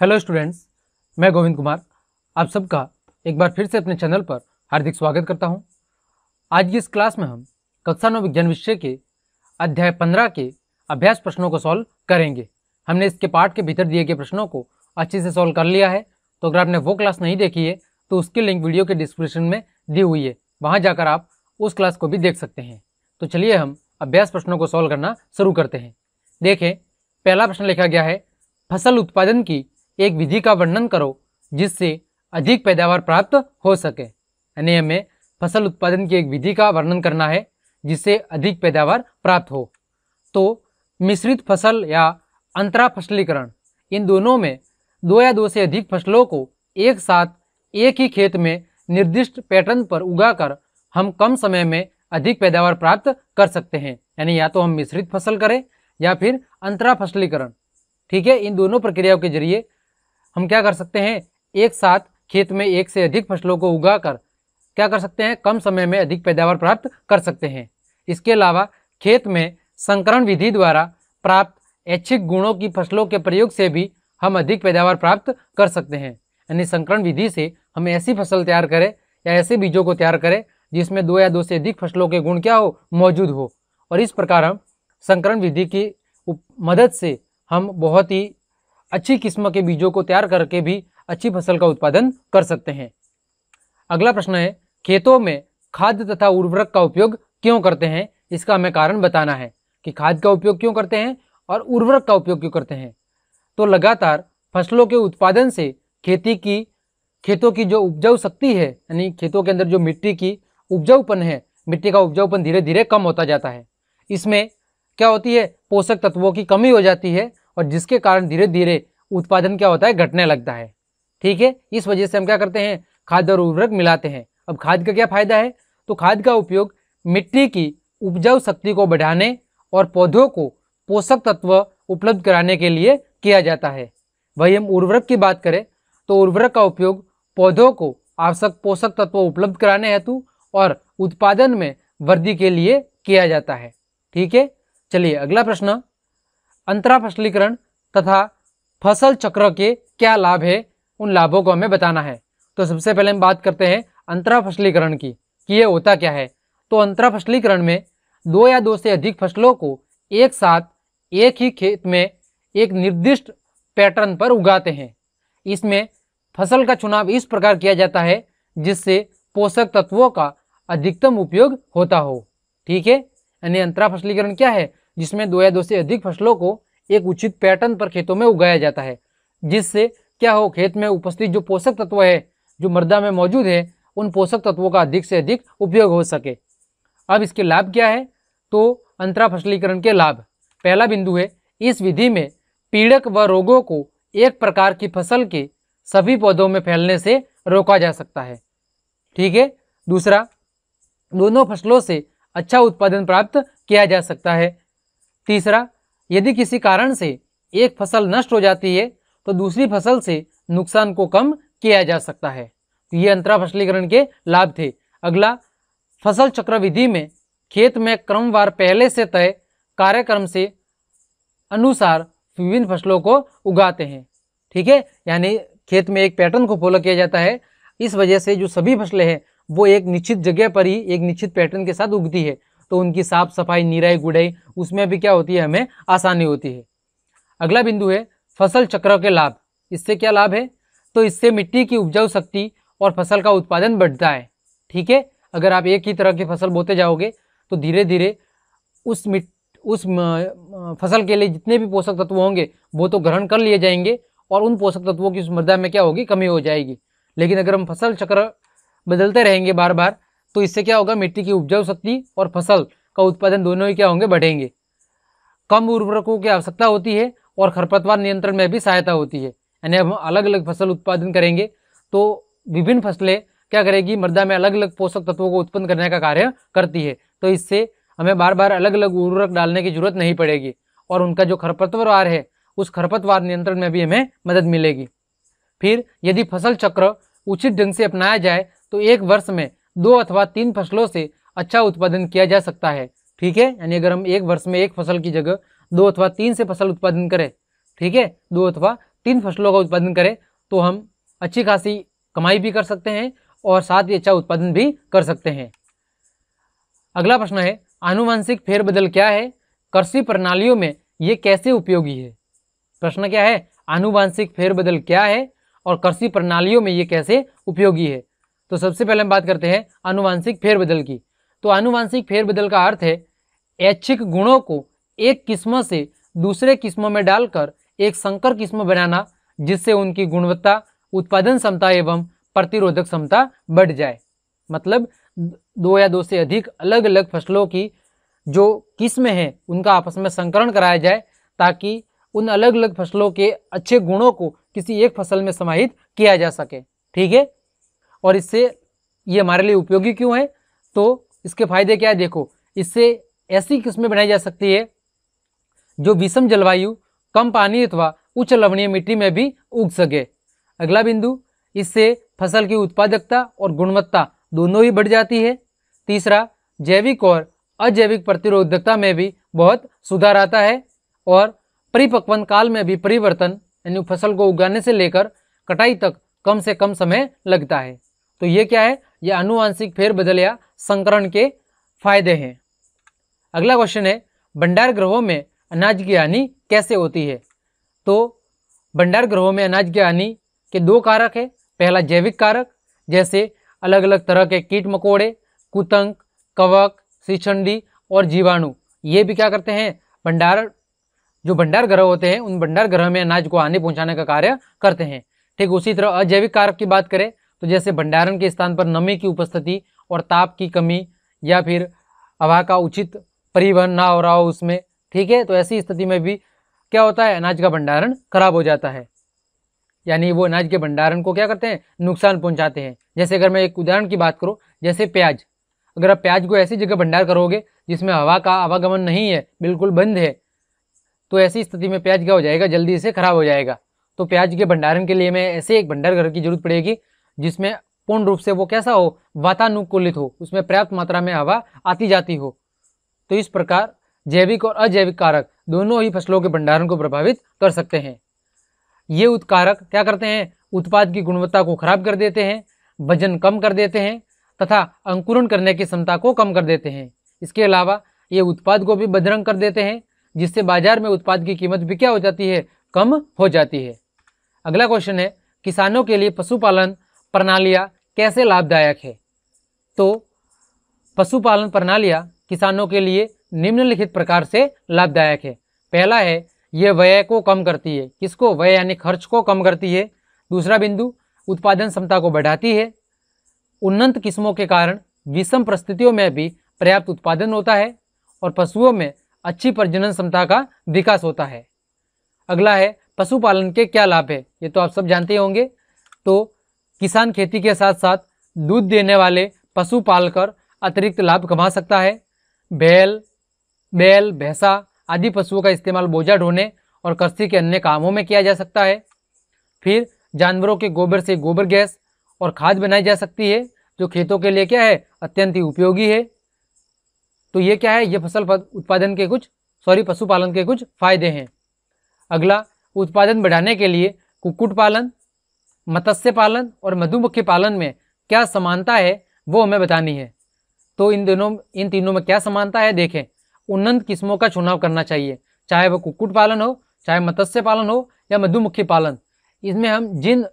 Hello students मैं गोविंद कुमार आप सबका एक बार फिर से अपने चैनल पर हार्दिक स्वागत करता हूं। आज की इस क्लास में हम कक्षा नौ विज्ञान विषय के अध्याय पंद्रह के अभ्यास प्रश्नों को सॉल्व करेंगे हमने इसके पाठ के भीतर दिए गए प्रश्नों को अच्छे से सॉल्व कर लिया है तो अगर आपने वो क्लास नहीं देखी है तो उसकी लिंक वीडियो के डिस्क्रिप्शन में दी हुई है वहाँ जाकर आप उस क्लास को भी देख सकते हैं तो चलिए हम अभ्यास प्रश्नों को सॉल्व करना शुरू करते हैं देखें पहला प्रश्न लिखा गया है फसल उत्पादन की एक विधि का वर्णन करो जिससे अधिक पैदावार प्राप्त हो सके यानी हमें फसल उत्पादन की एक विधि का वर्णन करना है जिससे अधिक पैदावार प्राप्त हो तो मिश्रित फसल या अंतरा फसलीकरण इन दोनों में दो या दो से अधिक फसलों को एक साथ एक ही खेत में निर्दिष्ट पैटर्न पर उगाकर हम कम समय में अधिक पैदावार प्राप्त कर सकते हैं यानी या तो हम मिश्रित फसल करें या फिर अंतरा फसलीकरण ठीक है इन दोनों प्रक्रियाओं के जरिए हम क्या कर सकते हैं एक साथ खेत में एक से अधिक फसलों को उगाकर क्या कर सकते हैं कम समय में अधिक पैदावार प्राप्त कर सकते हैं इसके अलावा खेत में संकरण विधि द्वारा प्राप्त ऐच्छिक गुणों की फसलों के प्रयोग से भी हम अधिक पैदावार प्राप्त कर सकते हैं यानी संकरण विधि से हम ऐसी फसल तैयार करें या ऐसे बीजों को तैयार करें जिसमें दो या दो से अधिक फसलों के गुण क्या हो मौजूद हो और इस प्रकार हम संकरण विधि की मदद से हम बहुत ही अच्छी किस्म के बीजों को तैयार करके भी अच्छी फसल का उत्पादन कर सकते हैं अगला प्रश्न है खेतों में खाद तथा उर्वरक का उपयोग क्यों करते हैं इसका हमें कारण बताना है कि खाद का उपयोग क्यों करते हैं और उर्वरक का उपयोग क्यों करते हैं तो लगातार फसलों के उत्पादन से खेती की खेतों की जो उपजाऊ शक्ति है यानी खेतों के अंदर जो मिट्टी की उपजाऊपन है मिट्टी का उपजाऊपन धीरे धीरे कम होता जाता है इसमें क्या होती है पोषक तत्वों की कमी हो जाती है और जिसके कारण धीरे धीरे उत्पादन क्या होता है घटने लगता है ठीक है इस वजह से हम क्या करते हैं खाद और उर्वरक मिलाते हैं अब खाद का क्या फायदा है तो खाद का उपयोग मिट्टी की उपजाऊ शक्ति को बढ़ाने और पौधों को पोषक तत्व उपलब्ध कराने के लिए किया जाता है वही हम उर्वरक की बात करें तो उर्वरक का उपयोग पौधों को आवश्यक पोषक तत्व उपलब्ध कराने हेतु और उत्पादन में वृद्धि के लिए किया जाता है ठीक है चलिए अगला प्रश्न अंतरा फसलीकरण तथा फसल चक्र के क्या लाभ है उन लाभों को हमें बताना है तो सबसे पहले हम बात करते हैं अंतरा फसलीकरण की कि यह होता क्या है तो अंतरा फसलीकरण में दो या दो से अधिक फसलों को एक साथ एक ही खेत में एक निर्दिष्ट पैटर्न पर उगाते हैं इसमें फसल का चुनाव इस प्रकार किया जाता है जिससे पोषक तत्वों का अधिकतम उपयोग होता हो ठीक है यानी अंतरा फसलीकरण क्या है जिसमें दो या दो से अधिक फसलों को एक उचित पैटर्न पर खेतों में उगाया जाता है जिससे क्या हो खेत में उपस्थित जो पोषक तत्व है जो मृदा में मौजूद है उन पोषक तत्वों का अधिक से अधिक उपयोग हो सके अब इसके लाभ क्या है तो अंतरा फसलीकरण के लाभ पहला बिंदु है इस विधि में पीड़क व रोगों को एक प्रकार की फसल के सभी पौधों में फैलने से रोका जा सकता है ठीक है दूसरा दोनों फसलों से अच्छा उत्पादन प्राप्त किया जा सकता है तीसरा यदि किसी कारण से एक फसल नष्ट हो जाती है तो दूसरी फसल से नुकसान को कम किया जा सकता है तो ये अंतरा फसलीकरण के लाभ थे अगला फसल चक्र विधि में खेत में क्रमवार पहले से तय कार्यक्रम से अनुसार विभिन्न फसलों को उगाते हैं ठीक है यानी खेत में एक पैटर्न को फॉलो किया जाता है इस वजह से जो सभी फसलें हैं वो एक निश्चित जगह पर ही एक निश्चित पैटर्न के साथ उगती है तो उनकी साफ सफाई निराई गुड़ाई उसमें भी क्या होती है हमें आसानी होती है अगला बिंदु है फसल चक्र के लाभ इससे क्या लाभ है तो इससे मिट्टी की उपजाऊ शक्ति और फसल का उत्पादन बढ़ता है ठीक है अगर आप एक ही तरह की फसल बोते जाओगे तो धीरे धीरे उस मिट उस फसल के लिए जितने भी पोषक तत्व होंगे वो तो ग्रहण कर लिए जाएंगे और उन पोषक तत्वों की उस मृदा में क्या होगी कमी हो जाएगी लेकिन अगर हम फसल चक्र बदलते रहेंगे बार बार तो इससे क्या होगा मिट्टी की उपजाऊ शक्ति और फसल का उत्पादन दोनों ही क्या होंगे बढ़ेंगे कम उर्वरकों की आवश्यकता होती है और खरपतवार नियंत्रण में भी सहायता होती है यानी हम अलग अलग फसल उत्पादन करेंगे तो विभिन्न फसलें क्या करेगी मृदा में अलग अलग पोषक तत्वों को उत्पन्न करने का कार्य करती है तो इससे हमें बार बार अलग अलग उर्वरक डालने की जरूरत नहीं पड़ेगी और उनका जो खरपतवार है उस खरपतवार नियंत्रण में भी हमें मदद मिलेगी फिर यदि फसल चक्र उचित ढंग से अपनाया जाए तो एक वर्ष में दो अथवा तीन फसलों से अच्छा उत्पादन किया जा सकता है ठीक है यानी अगर हम एक वर्ष में एक फसल की जगह दो अथवा तीन से फसल उत्पादन करें ठीक है दो अथवा तीन फसलों का उत्पादन करें तो हम अच्छी खासी कमाई भी कर सकते हैं और साथ ही अच्छा उत्पादन भी कर सकते हैं अगला प्रश्न है आनुवंशिक फेरबदल क्या है कृषि प्रणालियों में ये कैसे उपयोगी है प्रश्न क्या है आनुवंशिक फेरबदल क्या है और कृषि प्रणालियों में ये कैसे उपयोगी है तो सबसे पहले हम बात करते हैं आनुवांशिक फेरबदल की तो आनुवांशिक फेरबदल का अर्थ है ऐच्छिक गुणों को एक किस्म से दूसरे किस्मों में डालकर एक संकर किस्म बनाना जिससे उनकी गुणवत्ता उत्पादन क्षमता एवं प्रतिरोधक क्षमता बढ़ जाए मतलब दो या दो से अधिक अलग अलग फसलों की जो किस्म है उनका आपस में संकरण कराया जाए ताकि उन अलग अलग फसलों के अच्छे गुणों को किसी एक फसल में समाहित किया जा सके ठीक है और इससे ये हमारे लिए उपयोगी क्यों है तो इसके फायदे क्या है देखो इससे ऐसी किस्में बनाई जा सकती है जो विषम जलवायु कम पानी अथवा उच्च लवणीय मिट्टी में भी उग सके अगला बिंदु इससे फसल की उत्पादकता और गुणवत्ता दोनों ही बढ़ जाती है तीसरा जैविक और अजैविक प्रतिरोधकता में भी बहुत सुधार आता है और परिपक्वन काल में भी परिवर्तन यानी फसल को उगाने से लेकर कटाई तक कम से कम समय लगता है तो ये क्या है ये अनुवांशिक फेरबदल या संकरण के फायदे हैं अगला क्वेश्चन है भंडार ग्रहों में अनाज की हानि कैसे होती है तो भंडार ग्रहों में अनाज की हानि के दो कारक है पहला जैविक कारक जैसे अलग अलग तरह के कीट मकोड़े कुतंक कवक सिंडी और जीवाणु ये भी क्या करते हैं भंडार जो भंडार ग्रह होते हैं उन भंडार ग्रह में अनाज को हानि पहुंचाने का कार्य करते हैं ठीक उसी तरह अजैविक कारक की बात करें तो जैसे भंडारण के स्थान पर नमी की उपस्थिति और ताप की कमी या फिर हवा का उचित परिवहन ना हो रहा हो उसमें ठीक है तो ऐसी स्थिति में भी क्या होता है अनाज का भंडारण खराब हो जाता है यानी वो अनाज के भंडारण को क्या करते हैं नुकसान पहुंचाते हैं जैसे अगर मैं एक उदाहरण की बात करूँ जैसे प्याज अगर आप प्याज को ऐसी जगह भंडार करोगे जिसमें हवा का आवागमन नहीं है बिल्कुल बंद है तो ऐसी स्थिति में प्याज क्या हो जाएगा जल्दी से खराब हो जाएगा तो प्याज के भंडारण के लिए मैं ऐसे एक भंडार घर की जरूरत पड़ेगी जिसमें पूर्ण रूप से वो कैसा हो वातानुकूलित हो उसमें पर्याप्त मात्रा में हवा आती जाती हो तो इस प्रकार जैविक और अजैविक कारक दोनों ही फसलों के भंडारण को प्रभावित कर सकते हैं ये उत्कारक क्या करते हैं उत्पाद की गुणवत्ता को खराब कर देते हैं वजन कम कर देते हैं तथा अंकुरण करने की क्षमता को कम कर देते हैं इसके अलावा ये उत्पाद को भी बदरंग कर देते हैं जिससे बाजार में उत्पाद की कीमत भी क्या हो जाती है कम हो जाती है अगला क्वेश्चन है किसानों के लिए पशुपालन प्रणालियाँ कैसे लाभदायक है तो पशुपालन प्रणालियाँ किसानों के लिए निम्नलिखित प्रकार से लाभदायक है पहला है ये व्यय को कम करती है किसको व्यय यानी खर्च को कम करती है दूसरा बिंदु उत्पादन क्षमता को बढ़ाती है उन्नत किस्मों के कारण विषम परिस्थितियों में भी पर्याप्त उत्पादन होता है और पशुओं में अच्छी प्रजनन क्षमता का विकास होता है अगला है पशुपालन के क्या लाभ है ये तो आप सब जानते होंगे तो किसान खेती के साथ साथ दूध देने वाले पशु पालकर अतिरिक्त लाभ कमा सकता है बैल बैल भैंसा आदि पशुओं का इस्तेमाल बोझा ढोने और कृषि के अन्य कामों में किया जा सकता है फिर जानवरों के गोबर से गोबर गैस और खाद बनाई जा सकती है जो खेतों के लिए क्या है अत्यंत ही उपयोगी है तो ये क्या है ये फसल उत्पादन के कुछ सॉरी पशुपालन के कुछ फायदे हैं अगला उत्पादन बढ़ाने के लिए कुक्कुट पालन मत्स्य पालन और मधुमक्खी पालन में क्या समानता है वो हमें बतानी है तो इन दोनों इन तीनों में क्या समानता है देखें उन्नत किस्मों का चुनाव करना चाहिए चाहे वो कुक्कुट पालन हो चाहे मत्स्य पालन हो या मधुमक्खी पालन इसमें हम जिन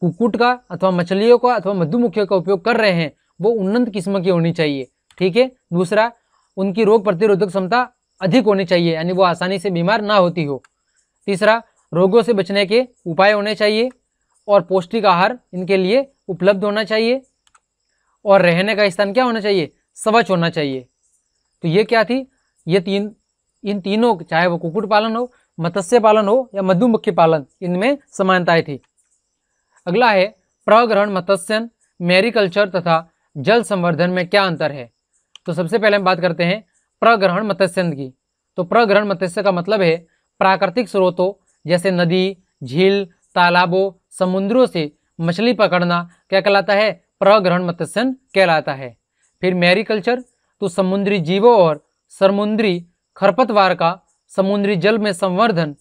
कुक्कुट का अथवा मछलियों का अथवा मधुमक्खियों का उपयोग कर रहे हैं वो उन्नत किस्म की होनी चाहिए ठीक है दूसरा उनकी रोग प्रतिरोधक क्षमता अधिक होनी चाहिए यानी वो आसानी से बीमार ना होती हो तीसरा रोगों से बचने के उपाय होने चाहिए और पौष्टिक आहार इनके लिए उपलब्ध होना चाहिए और रहने का स्थान क्या होना चाहिए स्वच्छ होना चाहिए तो ये क्या थी ये तीन इन तीनों चाहे वो कुकुट पालन हो मत्स्य पालन हो या मधुमक्खी पालन इनमें समानताएं थी अगला है प्रग्रहण मत्स्यन मैरिकल्चर तथा जल संवर्धन में क्या अंतर है तो सबसे पहले हम बात करते हैं प्रग्रहण मत्स्यन की तो प्रग्रहण मत्स्य का मतलब है प्राकृतिक स्रोतों जैसे नदी झील तालाबों समुद्रों से मछली पकड़ना क्या कहलाता है प्रग्रहण मत्स्यन कहलाता है फिर कल्चर तो समुद्री जीवों और समुद्री खरपतवार का समुद्री जल में संवर्धन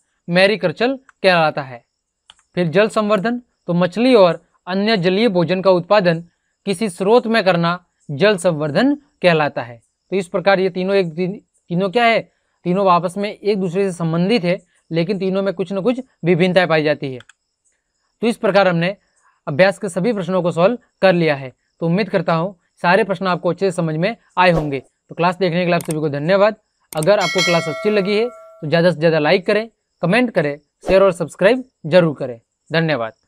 कल्चर कहलाता है फिर जल संवर्धन तो मछली और अन्य जलीय भोजन का उत्पादन किसी स्रोत में करना जल संवर्धन कहलाता है तो इस प्रकार ये तीनों एक तीनों क्या है तीनों आपस में एक दूसरे से संबंधित है लेकिन तीनों में कुछ न कुछ विभिन्नताएं पाई जाती है तो इस प्रकार हमने अभ्यास के सभी प्रश्नों को सॉल्व कर लिया है तो उम्मीद करता हूँ सारे प्रश्न आपको अच्छे से समझ में आए होंगे तो क्लास देखने के लिए आप सभी को धन्यवाद अगर आपको क्लास अच्छी लगी है तो ज़्यादा से ज़्यादा लाइक करें कमेंट करें शेयर और सब्सक्राइब जरूर करें धन्यवाद